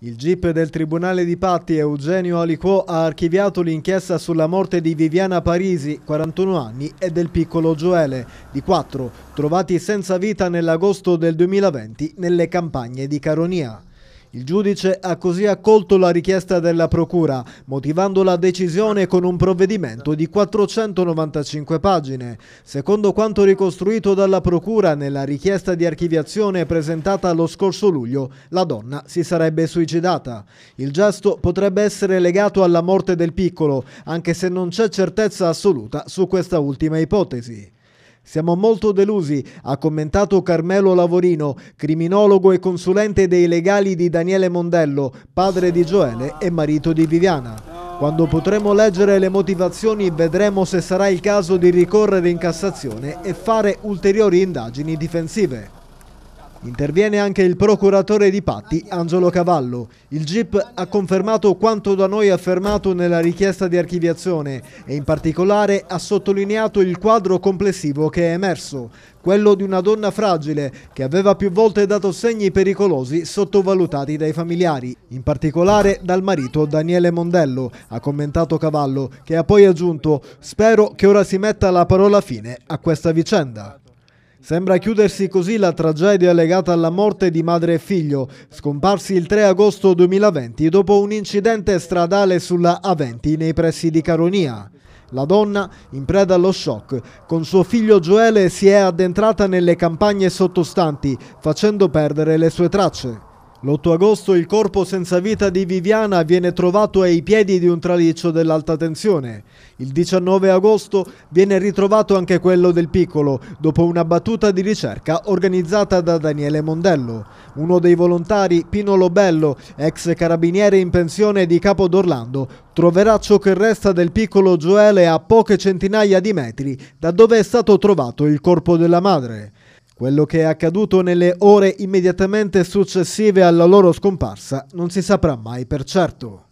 Il GIP del Tribunale di Patti Eugenio Aliquò ha archiviato l'inchiesta sulla morte di Viviana Parisi, 41 anni, e del piccolo Gioele, di 4, trovati senza vita nell'agosto del 2020 nelle campagne di Caronia. Il giudice ha così accolto la richiesta della Procura, motivando la decisione con un provvedimento di 495 pagine. Secondo quanto ricostruito dalla Procura nella richiesta di archiviazione presentata lo scorso luglio, la donna si sarebbe suicidata. Il gesto potrebbe essere legato alla morte del piccolo, anche se non c'è certezza assoluta su questa ultima ipotesi. Siamo molto delusi, ha commentato Carmelo Lavorino, criminologo e consulente dei legali di Daniele Mondello, padre di Gioele e marito di Viviana. Quando potremo leggere le motivazioni vedremo se sarà il caso di ricorrere in Cassazione e fare ulteriori indagini difensive. Interviene anche il procuratore di Patti, Angelo Cavallo. Il GIP ha confermato quanto da noi affermato nella richiesta di archiviazione e in particolare ha sottolineato il quadro complessivo che è emerso, quello di una donna fragile che aveva più volte dato segni pericolosi sottovalutati dai familiari, in particolare dal marito Daniele Mondello, ha commentato Cavallo, che ha poi aggiunto «Spero che ora si metta la parola fine a questa vicenda». Sembra chiudersi così la tragedia legata alla morte di madre e figlio, scomparsi il 3 agosto 2020 dopo un incidente stradale sulla A20 nei pressi di Caronia. La donna, in preda allo shock, con suo figlio Joele si è addentrata nelle campagne sottostanti, facendo perdere le sue tracce. L'8 agosto il corpo senza vita di Viviana viene trovato ai piedi di un traliccio dell'alta tensione. Il 19 agosto viene ritrovato anche quello del piccolo, dopo una battuta di ricerca organizzata da Daniele Mondello. Uno dei volontari, Pino Lobello, ex carabiniere in pensione di Capo d'Orlando, troverà ciò che resta del piccolo Gioele a poche centinaia di metri da dove è stato trovato il corpo della madre. Quello che è accaduto nelle ore immediatamente successive alla loro scomparsa non si saprà mai per certo.